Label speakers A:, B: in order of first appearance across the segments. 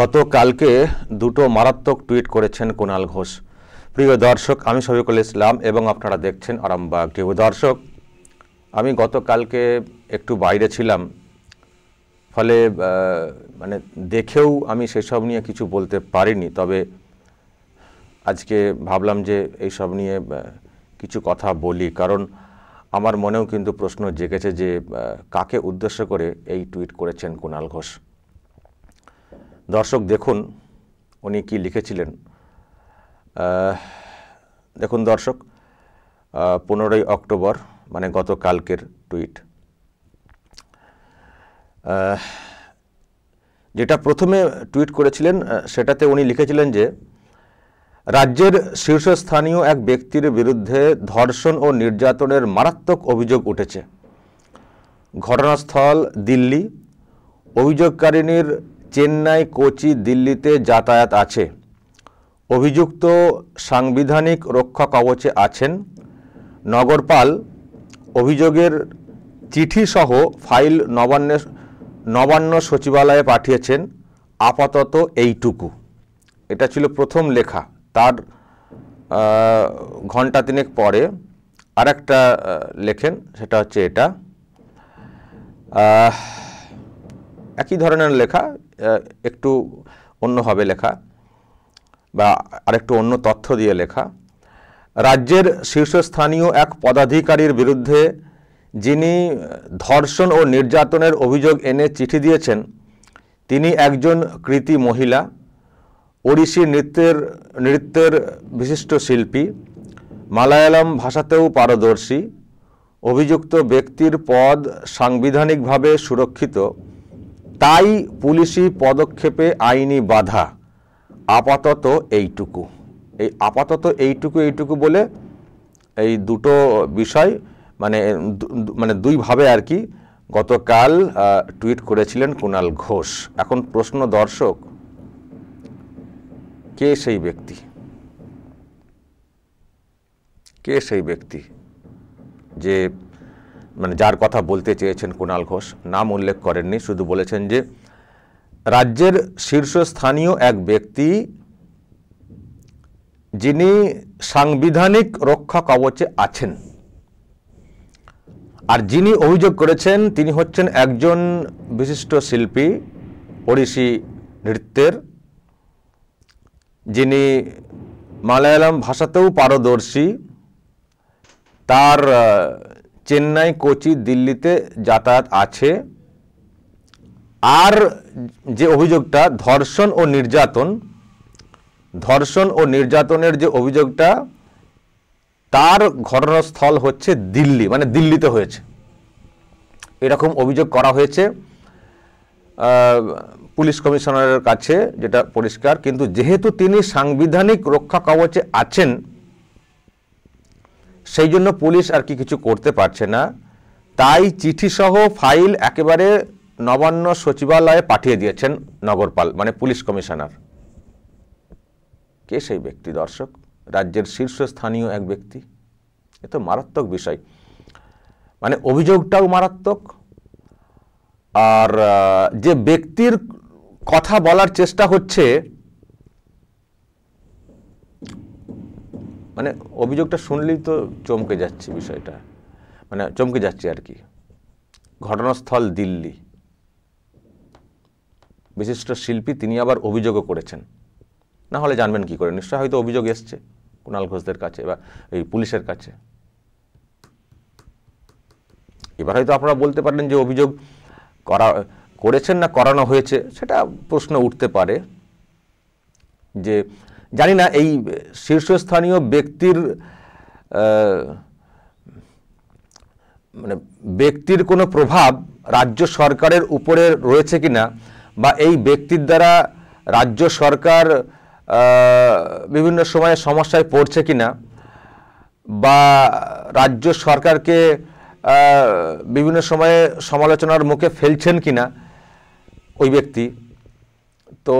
A: গতকালকে দুটো মারাত্মক টুইট করেছেন কুণাল ঘোষ প্রিয় দর্শক আমি সবিকুল ইসলাম এবং আপনারা দেখছেন আরামবাগ টিভি দর্শক আমি গতকালকে একটু বাইরে ছিলাম ফলে মানে দেখেও আমি সেসব নিয়ে কিছু বলতে পারিনি তবে আজকে ভাবলাম যে এইসব নিয়ে কিছু কথা বলি কারণ আমার মনেও কিন্তু প্রশ্ন জেগেছে যে কাকে উদ্দেশ্য করে এই টুইট করেছেন কুণাল ঘোষ দর্শক দেখুন উনি কি লিখেছিলেন দেখুন দর্শক পনেরোই অক্টোবর মানে গতকালকের টুইট যেটা প্রথমে টুইট করেছিলেন সেটাতে উনি লিখেছিলেন যে রাজ্যের শীর্ষস্থানীয় এক ব্যক্তির বিরুদ্ধে ধর্ষণ ও নির্যাতনের মারাত্মক অভিযোগ উঠেছে ঘটনাস্থল দিল্লি অভিযোগকারিনীর চেন্নাই কোচি দিল্লিতে যাতায়াত আছে অভিযুক্ত সাংবিধানিক রক্ষা কবচে আছেন নগরপাল অভিযোগের চিঠিসহ ফাইল নবান্ন নবান্ন সচিবালয়ে পাঠিয়েছেন আপাতত এইটুকু এটা ছিল প্রথম লেখা তার ঘন্টা তিনেক পরে আরেকটা লেখেন সেটা হচ্ছে এটা একই ধরনের লেখা একটু অন্যভাবে লেখা বা আরেকটু অন্য তথ্য দিয়ে লেখা রাজ্যের শীর্ষস্থানীয় এক পদাধিকারীর বিরুদ্ধে যিনি ধর্ষণ ও নির্যাতনের অভিযোগ এনে চিঠি দিয়েছেন তিনি একজন কৃতি মহিলা ওড়িশি নৃত্যের নৃত্যের বিশিষ্ট শিল্পী মালায়ালাম ভাষাতেও পারদর্শী অভিযুক্ত ব্যক্তির পদ সাংবিধানিকভাবে সুরক্ষিত তাই পুলিশি পদক্ষেপে আইনি বাধা আপাতত এইটুকু এই আপাতত এইটুকু এইটুকু বলে এই দুটো বিষয় মানে মানে দুইভাবে আর কি গতকাল টুইট করেছিলেন কুণাল ঘোষ এখন প্রশ্ন দর্শক কে সেই ব্যক্তি কে সেই ব্যক্তি যে মানে যার কথা বলতে চেয়েছেন কুণাল ঘোষ নাম উল্লেখ করেননি শুধু বলেছেন যে রাজ্যের শীর্ষস্থানীয় এক ব্যক্তি যিনি সাংবিধানিক রক্ষা কবচে আছেন আর যিনি অভিযোগ করেছেন তিনি হচ্ছেন একজন বিশিষ্ট শিল্পী ওড়িশি নৃত্যের যিনি মালায়ালাম ভাষাতেও পারদর্শী তার চেন্নাই কোচি দিল্লিতে যাতায়াত আছে আর যে অভিযোগটা ধর্ষণ ও নির্যাতন ধর্ষণ ও নির্যাতনের যে অভিযোগটা তার ঘটনাস্থল হচ্ছে দিল্লি মানে দিল্লিতে হয়েছে এরকম অভিযোগ করা হয়েছে পুলিশ কমিশনারের কাছে যেটা পরিষ্কার কিন্তু যেহেতু তিনি সাংবিধানিক রক্ষা কবচে আছেন সেই জন্য পুলিশ আর কি কিছু করতে পারছে না তাই চিঠিসহ ফাইল একেবারে নবান্ন সচিবালয়ে পাঠিয়ে দিয়েছেন নগরপাল মানে পুলিশ কমিশনার কে সেই ব্যক্তি দর্শক রাজ্যের শীর্ষস্থানীয় এক ব্যক্তি এ তো মারাত্মক বিষয় মানে অভিযোগটাও মারাত্মক আর যে ব্যক্তির কথা বলার চেষ্টা হচ্ছে মানে অভিযোগটা শুনলেই তো চমকে যাচ্ছে বিষয়টা মানে চমকে যাচ্ছে আর কি ঘটনাস্থল দিল্লি বিশিষ্ট শিল্পী তিনি আবার অভিযোগও করেছেন না হলে জানবেন কি করে নিশ্চয় হয়তো অভিযোগ এসছে কুণাল ঘোষদের কাছে বা এই পুলিশের কাছে এবার হয়তো আপনারা বলতে পারেন যে অভিযোগ করা করেছেন না করানো হয়েছে সেটা প্রশ্ন উঠতে পারে যে জানি না এই শীর্ষস্থানীয় ব্যক্তির মানে ব্যক্তির কোনো প্রভাব রাজ্য সরকারের উপরে রয়েছে কি না বা এই ব্যক্তির দ্বারা রাজ্য সরকার বিভিন্ন সময়ে সমস্যায় পড়ছে কি না বা রাজ্য সরকারকে বিভিন্ন সময়ে সমালোচনার মুখে ফেলছেন কি না ওই ব্যক্তি তো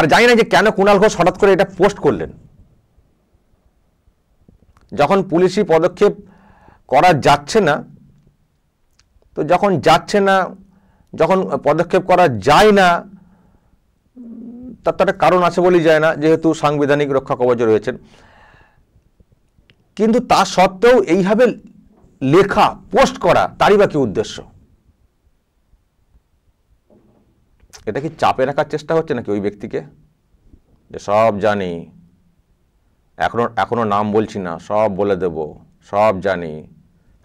A: আর জানি না যে কেন কুণাল ঘোষ হঠাৎ করে এটা পোস্ট করলেন যখন পুলিশি পদক্ষেপ করা যাচ্ছে না তো যখন যাচ্ছে না যখন পদক্ষেপ করা যায় না তার তো একটা কারণ আছে বলেই যায় না যেহেতু সাংবিধানিক রক্ষা কবচ রয়েছেন কিন্তু তা সত্ত্বেও এইভাবে লেখা পোস্ট করা তারই বা কি উদ্দেশ্য এটা কি চাপে রাখার চেষ্টা হচ্ছে নাকি ওই ব্যক্তিকে যে সব জানি এখনও এখনও নাম বলছি না সব বলে দেব সব জানি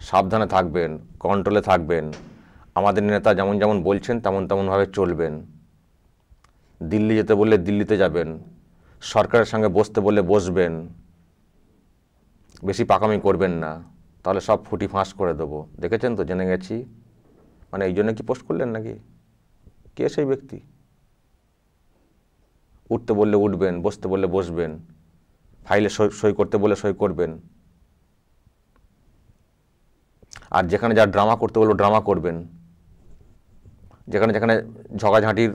A: সাবধানে থাকবেন কন্ট্রোলে থাকবেন আমাদের নেতা যেমন যেমন বলছেন তেমন তেমনভাবে চলবেন দিল্লি যেতে বললে দিল্লিতে যাবেন সরকারের সঙ্গে বসতে বললে বসবেন বেশি পাকামি করবেন না তাহলে সব ফুটি ফাঁস করে দেবো দেখেছেন তো জেনে গেছি মানে এই জন্য কি পোস্ট করলেন নাকি কে সেই ব্যক্তি উঠতে বললে উঠবেন বসতে বললে বসবেন ফাইলে সই করতে বলে সই করবেন আর যেখানে যা ড্রামা করতে বলবো ড্রামা করবেন যেখানে যেখানে ঝগাঝাঁটির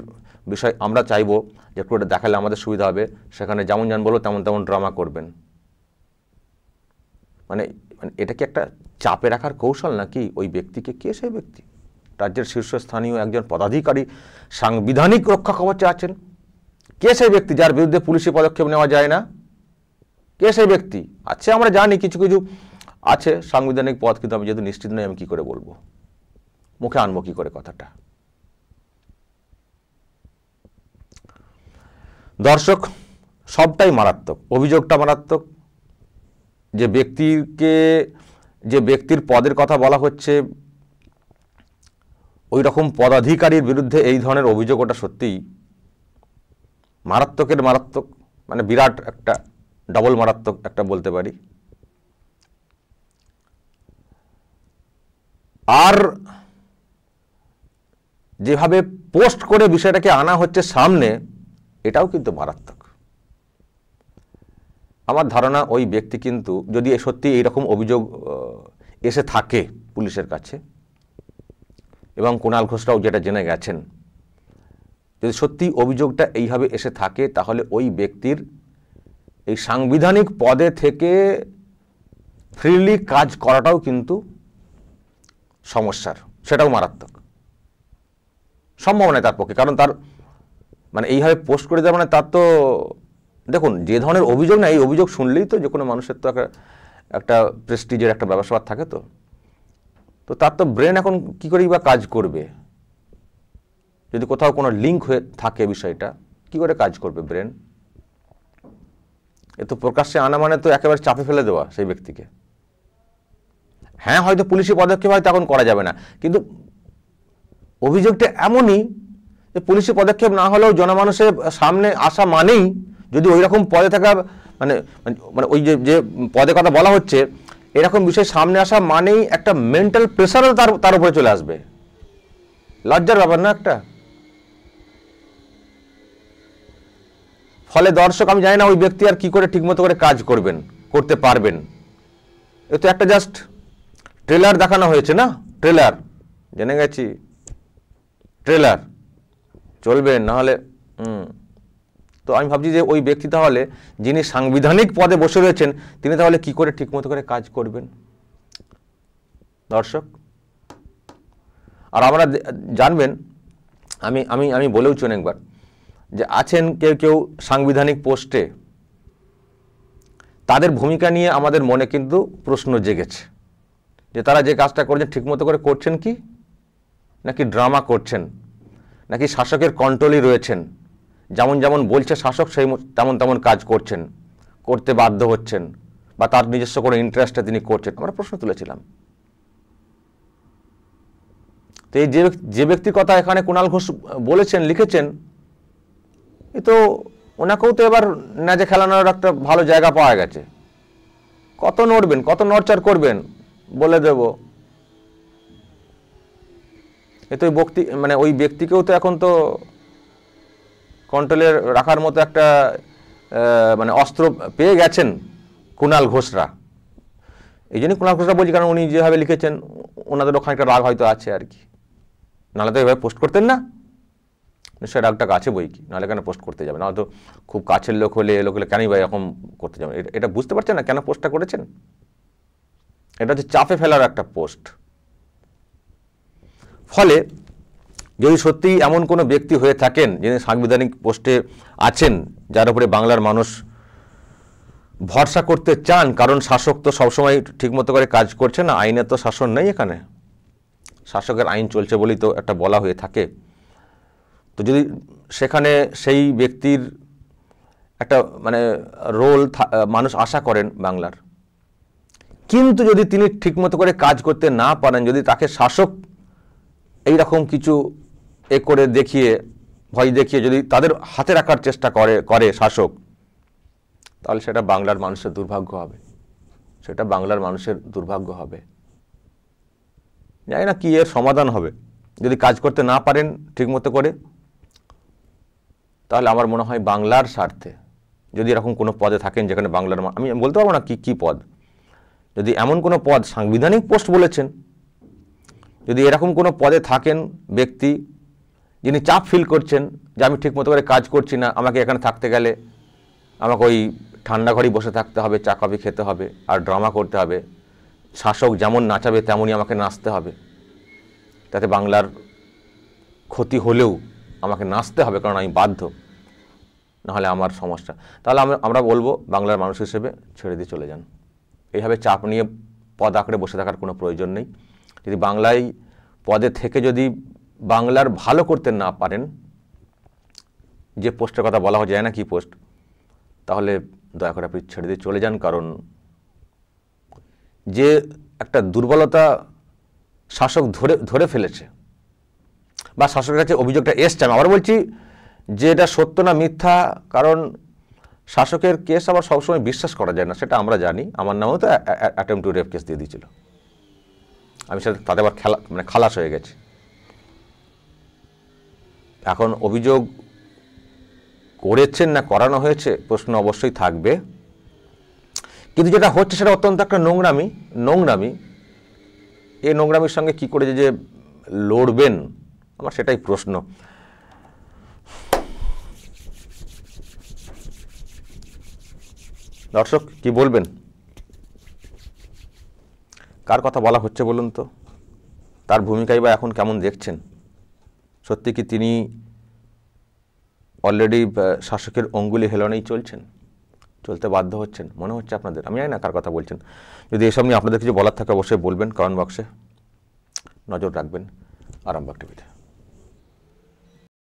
A: বিষয় আমরা চাইবো যে একটু দেখালে আমাদের সুবিধা হবে সেখানে যেমন যেমন বলবো তেমন তেমন ড্রামা করবেন মানে মানে এটা কি একটা চাপে রাখার কৌশল নাকি ওই ব্যক্তিকে কে সেই ব্যক্তি রাজ্যের শীর্ষস্থানীয় একজন পদাধিকারী সাংবিধানিক রক্ষা কবচে আছেন কে সেই ব্যক্তি যার বিরুদ্ধে পুলিশি পদক্ষেপ নেওয়া যায় না কে সেই ব্যক্তি আছে আমরা জানি কিছু কিছু আছে সাংবিধানিক পদ কিন্তু আমি যেহেতু নিশ্চিত নই আমি কী করে বলবো মুখে আনবো কী করে কথাটা দর্শক সবটাই মারাত্মক অভিযোগটা মারাত্মক যে ব্যক্তিকে যে ব্যক্তির পদের কথা বলা হচ্ছে ওই রকম পদাধিকারীর বিরুদ্ধে এই ধরনের অভিযোগ ওটা সত্যিই মারাত্মকের মারাত্মক মানে বিরাট একটা ডবল মারাত্মক একটা বলতে পারি আর যেভাবে পোস্ট করে বিষয়টাকে আনা হচ্ছে সামনে এটাও কিন্তু মারাত্মক আমার ধারণা ওই ব্যক্তি কিন্তু যদি সত্যি এইরকম অভিযোগ এসে থাকে পুলিশের কাছে এবং কুণাল ঘোষরাও যেটা জেনে গেছেন যদি সত্যি অভিযোগটা এইভাবে এসে থাকে তাহলে ওই ব্যক্তির এই সাংবিধানিক পদে থেকে ফ্রিলি কাজ করাটাও কিন্তু সমস্যার সেটাও মারাত্মক সম্ভব নয় তার পক্ষে কারণ তার মানে এইভাবে পোস্ট করে দেওয়া মানে তার তো দেখুন যে ধরনের অভিযোগ না এই অভিযোগ শুনলেই তো যে কোনো মানুষের তো একটা একটা প্রেস্টিজের একটা ব্যবসা থাকে তো তো তার তো ব্রেন এখন কি করেই বা কাজ করবে যদি কোথাও কোনো লিঙ্ক হয়ে থাকে বিষয়টা কি করে কাজ করবে ব্রেন এ তো প্রকাশ্যে আনা মানে তো একেবারে চাপে ফেলে দেওয়া সেই ব্যক্তিকে হ্যাঁ হয়তো পুলিশি পদক্ষেপ হয়তো এখন করা যাবে না কিন্তু অভিযোগটা এমনই যে পুলিশি পদক্ষেপ না হলেও জনমানুষের সামনে আসা মানেই যদি ওই রকম পদে থাকা মানে মানে, মানে ওই যে পদের কথা বলা হচ্ছে এরকম বিষয় সামনে আসা মানেই একটা মেন্টাল প্রেশারও তার তার উপরে চলে আসবে লজ্জার ব্যাপার না একটা ফলে দর্শক আমি জানি না ওই ব্যক্তি আর কি করে ঠিকমতো করে কাজ করবেন করতে পারবেন এ তো একটা জাস্ট ট্রেলার দেখানো হয়েছে না ট্রেলার জেনে গেছি ট্রেলার চলবে নাহলে হুম তো আমি ভাবছি যে ওই ব্যক্তি তাহলে যিনি সাংবিধানিক পদে বসে রয়েছেন তিনি তাহলে কি করে ঠিকমতো করে কাজ করবেন দর্শক আর আমরা জানবেন আমি আমি আমি বলেও চুন একবার যে আছেন কেউ কেউ সাংবিধানিক পোস্টে তাদের ভূমিকা নিয়ে আমাদের মনে কিন্তু প্রশ্ন জেগেছে যে তারা যে কাজটা করছেন ঠিকমতো করে করছেন কি নাকি ড্রামা করছেন নাকি শাসকের কন্ট্রোলই রয়েছেন যেমন যেমন বলছে শাসক সেই তেমন তেমন কাজ করছেন করতে বাধ্য হচ্ছেন বা তার নিজস্ব কোনো ইন্টারেস্টে তিনি করছেন আমরা প্রশ্ন তুলেছিলাম তো এই যে যে ব্যক্তির কথা এখানে কুণাল ঘোষ বলেছেন লিখেছেন এ তো ওনাকেও তো এবার ন্যাজে খেলানোর একটা ভালো জায়গা পাওয়া গেছে কত নড়বেন কত নড়চড় করবেন বলে দেব এ তো ওই ব্যক্তি মানে ওই ব্যক্তিকেও তো এখন তো কন্ট্রোলে রাখার মতো একটা মানে অস্ত্র পেয়ে গেছেন কুণাল ঘোষরা এই জন্যই কুণাল ঘোষরা বলছি কারণ উনি যেভাবে লিখেছেন ওনাদের ওখানে একটা রাগ হয়তো আছে আর কি নাহলে তো এভাবে পোস্ট করতেন না সে রাগটা কাছে বই কি নাহলে কেন পোস্ট করতে যাবে নাহলে তো খুব কাছের লোক হলে লোক হলে কেনই বা এরকম করতে যাবে এটা বুঝতে পারছেন না কেন পোস্টটা করেছেন এটা হচ্ছে চাপে ফেলার একটা পোস্ট ফলে যদি সত্যিই এমন কোনো ব্যক্তি হয়ে থাকেন যিনি সাংবিধানিক পোস্টে আছেন যার উপরে বাংলার মানুষ ভরসা করতে চান কারণ শাসক তো সবসময় ঠিকমতো করে কাজ করছে না আইনে তো শাসন নেই এখানে শাসকের আইন চলছে বলেই তো একটা বলা হয়ে থাকে তো যদি সেখানে সেই ব্যক্তির একটা মানে রোল মানুষ আশা করেন বাংলার কিন্তু যদি তিনি ঠিকমতো করে কাজ করতে না পারেন যদি তাকে শাসক এই রকম কিছু এ করে দেখিয়ে ভয় দেখিয়ে যদি তাদের হাতে রাখার চেষ্টা করে করে শাসক তাহলে সেটা বাংলার মানুষের দুর্ভাগ্য হবে সেটা বাংলার মানুষের দুর্ভাগ্য হবে জানি না কী এর সমাধান হবে যদি কাজ করতে না পারেন ঠিকমতো করে তাহলে আমার মনে হয় বাংলার স্বার্থে যদি এরকম কোনো পদে থাকেন যেখানে বাংলার আমি বলতে পারবো না কী কী পদ যদি এমন কোনো পদ সাংবিধানিক পোস্ট বলেছেন যদি এরকম কোনো পদে থাকেন ব্যক্তি যিনি চাপ ফিল করছেন যে আমি ঠিকমতো করে কাজ করছি না আমাকে এখানে থাকতে গেলে আমাকে ওই ঠান্ডা ঘরেই বসে থাকতে হবে চা কফি খেতে হবে আর ড্রামা করতে হবে শাসক যেমন নাচাবে তেমনই আমাকে নাচতে হবে তাতে বাংলার ক্ষতি হলেও আমাকে নাচতে হবে কারণ আমি বাধ্য নাহলে আমার সমস্যা তাহলে আমরা বলবো বাংলার মানুষ হিসেবে ছেড়ে দিয়ে চলে যান এইভাবে চাপ নিয়ে পদ আঁকড়ে বসে থাকার কোনো প্রয়োজন নেই যদি বাংলায় পদে থেকে যদি বাংলার ভালো করতে না পারেন যে পোস্টের কথা বলা যায় না কি পোস্ট তাহলে দয়া করে আপনি ছেড়ে দিয়ে চলে যান কারণ যে একটা দুর্বলতা শাসক ধরে ধরে ফেলেছে বা শাসকের কাছে অভিযোগটা এসছে আমি আবার বলছি যে এটা সত্য না মিথ্যা কারণ শাসকের কেস আবার সবসময় বিশ্বাস করা যায় না সেটা আমরা জানি আমার নামেও তো অ্যাটেম্প টু রেপ কেস দিয়ে দিয়েছিল আমি সেটা তাদের আবার খেলা মানে খালাস হয়ে গেছি এখন অভিযোগ করেছেন না করানো হয়েছে প্রশ্ন অবশ্যই থাকবে কিন্তু যেটা হচ্ছে সেটা অত্যন্ত একটা নোংরামি নোংরামি এই নোংরামির সঙ্গে কি করে যে লড়বেন আমার সেটাই প্রশ্ন দর্শক কি বলবেন কার কথা বলা হচ্ছে বলুন তো তার ভূমিকাই বা এখন কেমন দেখছেন সত্যি কি তিনি অলরেডি শাসকের অঙ্গুলি হেলনেই চলছেন চলতে বাধ্য হচ্ছেন মনে হচ্ছে আপনাদের আমি জানি না কার কথা বলছেন যদি এসব নিয়ে আপনাদের কিছু বলার থাকে অবশ্যই বলবেন কমেন্ট বক্সে নজর রাখবেন আরামবাগ টিভিতে